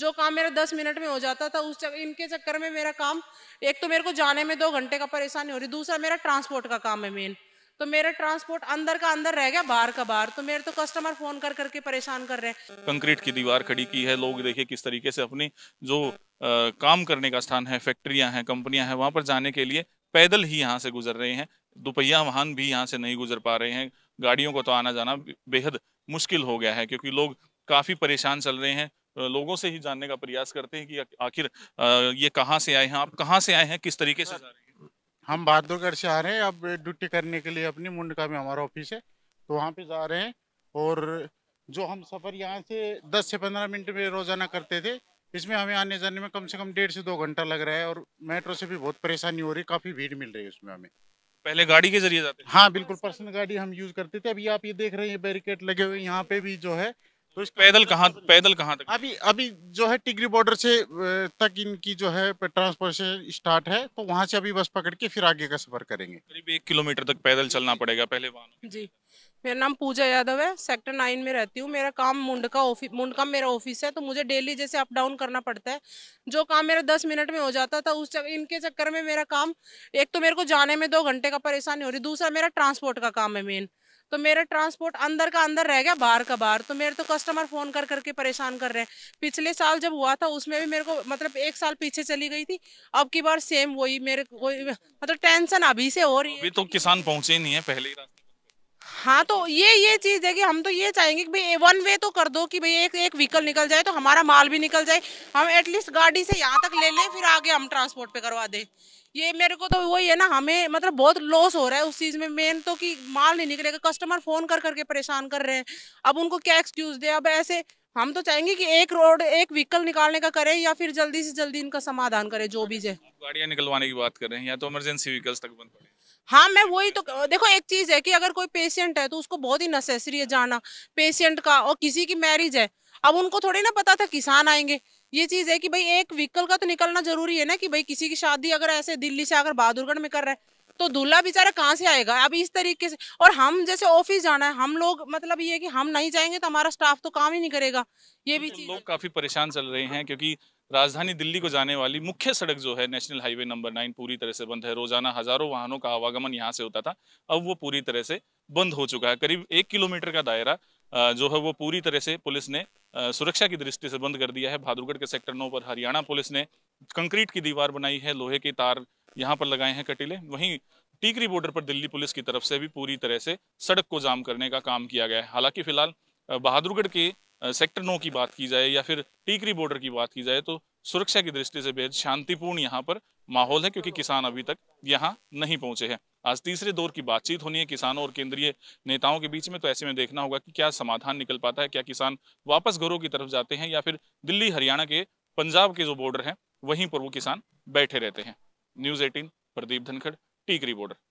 जो काम मेरा दस मिनट में हो जाता था उस चक, इनके चक्कर में मेरा काम एक तो मेरे को जाने में दो घंटे का परेशानी हो रही दूसरा मेरा ट्रांसपोर्ट का काम है मेन तो मेरा ट्रांसपोर्ट अंदर का अंदर रह गया बाहर का बाहर तो मेरे तो कस्टमर फोन कर करके परेशान कर रहे हैं कंक्रीट की दीवार खड़ी की है लोग देखिए किस तरीके से अपनी जो आ, काम करने का स्थान है फैक्ट्रियां हैं कंपनियां हैं वहां पर जाने के लिए पैदल ही यहाँ से गुजर रहे हैं दोपहिया वाहन भी यहाँ से नहीं गुजर पा रहे हैं गाड़ियों को तो आना जाना बेहद मुश्किल हो गया है क्योंकि लोग काफ़ी परेशान चल रहे हैं लोगों से ही जानने का प्रयास करते हैं कि आखिर ये कहाँ से आए हैं आप कहाँ से आए हैं किस तरीके से जा रहे हैं हम बहादुरगढ़ से आ रहे हैं अब ड्यूटी करने के लिए अपनी मुंडका में हमारा ऑफिस है तो वहाँ पे जा रहे हैं और जो हम सफ़र यहाँ से 10 से 15 मिनट में रोज़ाना करते थे इसमें हमें आने जाने में कम से कम डेढ़ से दो घंटा लग रहा है और मेट्रो से भी बहुत परेशानी हो रही है काफ़ी भीड़ मिल रही है उसमें हमें पहले गाड़ी के जरिए जाते हाँ बिल्कुल पर्सनल गाड़ी हम यूज़ करते थे अभी आप ये देख रहे हैं बैरिकेड लगे हुए यहाँ पे भी जो है तो पैदल कहाँ पैदल कहाँ तक अभी अभी जो है टिगरी बॉर्डर से तक इनकी जो है ट्रांसपोर्टेशन स्टार्ट है तो वहाँ से अभी बस पकड़ के फिर आगे का सफर करेंगे करीब एक किलोमीटर तक पैदल चलना पड़ेगा पहले वहाँ जी मेरा नाम पूजा यादव है सेक्टर नाइन में रहती हूँ मेरा काम मुंडका ऑफिस मुंडका मेरा ऑफिस है तो मुझे डेली जैसे अप डाउन करना पड़ता है जो काम मेरा दस मिनट में हो जाता था उस चक, इनके चक्कर में मेरा काम एक तो मेरे को जाने में दो घंटे का परेशानी हो रही दूसरा मेरा ट्रांसपोर्ट का काम है मेन तो मेरा ट्रांसपोर्ट अंदर का अंदर रह गया बाहर का बाहर तो मेरे तो कस्टमर फ़ोन कर करके परेशान कर रहे हैं पिछले साल जब हुआ था उसमें भी मेरे को मतलब एक साल पीछे चली गई थी अब की बार सेम वही मेरे वही मतलब टेंशन अभी से हो रही है अभी तो किसान पहुंचे नहीं है पहले ही हाँ तो ये ये चीज़ है कि हम तो ये चाहेंगे कि भाई वन वे तो कर दो कि भाई एक एक व्हीकल निकल जाए तो हमारा माल भी निकल जाए हम एटलीस्ट गाड़ी से यहाँ तक ले लें फिर आगे हम ट्रांसपोर्ट पे करवा दें ये मेरे को तो वही है ना हमें मतलब बहुत लॉस हो रहा है उस चीज़ में मेन तो कि माल नहीं निकलेगा कस्टमर फ़ोन कर करके परेशान कर रहे हैं अब उनको क्या एक्सक्यूज़ दे अब ऐसे हम तो चाहेंगे कि एक रोड एक व्हीकल निकालने का करें या फिर जल्दी से जल्दी इनका समाधान करें जो भी है गाड़ियाँ निकलवाने की बात कर रहे हैं या तो इमरजेंसी व्हीकल्स तक बंद पड़े हाँ मैं वही तो देखो एक चीज है कि अगर कोई पेशेंट है तो उसको बहुत ही नेसेसरी है जाना पेशेंट का और किसी की मैरिज है अब उनको थोड़ी ना पता था किसान आएंगे ये चीज है कि भाई एक व्हीकल का तो निकलना जरूरी है ना कि भाई किसी की शादी अगर ऐसे दिल्ली से अगर बहादुरगढ़ में कर रहे तो दूल्हा बेचारा कहाँ से आएगा अब इस तरीके से और हम जैसे ऑफिस जाना है हम लोग मतलब ये कि हम नहीं जाएंगे तो हमारा स्टाफ तो काम ही नहीं करेगा ये भी चीज लोग काफी परेशान चल रहे हैं क्योंकि राजधानी दिल्ली को जाने वाली मुख्य सड़क जो है नेशनल हाईवे नंबर नाइन पूरी तरह से बंद है रोजाना हजारों वाहनों का आवागमन यहाँ से होता था अब वो पूरी तरह से बंद हो चुका है करीब एक किलोमीटर का दायरा जो है वो पूरी तरह से पुलिस ने सुरक्षा की दृष्टि से बंद कर दिया है भादुरगढ़ के सेक्टर नौ पर हरियाणा पुलिस ने कंक्रीट की दीवार बनाई है लोहे के तार यहाँ पर लगाए हैं कटिले वहीं टीकरी बॉर्डर पर दिल्ली पुलिस की तरफ से भी पूरी तरह से सड़क को जाम करने का काम किया गया है हालांकि फिलहाल बहादुरगढ़ के सेक्टर नौ की बात की जाए या फिर टीकरी बॉर्डर की बात की जाए तो सुरक्षा की दृष्टि से बेहद शांतिपूर्ण यहाँ पर माहौल है क्योंकि किसान अभी तक यहाँ नहीं पहुंचे हैं आज तीसरे दौर की बातचीत होनी है किसानों और केंद्रीय नेताओं के बीच में तो ऐसे में देखना होगा कि क्या समाधान निकल पाता है क्या किसान वापस घरों की तरफ जाते हैं या फिर दिल्ली हरियाणा के पंजाब के जो बॉर्डर हैं वहीं पर वो किसान बैठे रहते हैं News Eighteen Pradeep Dhankhar Tikri border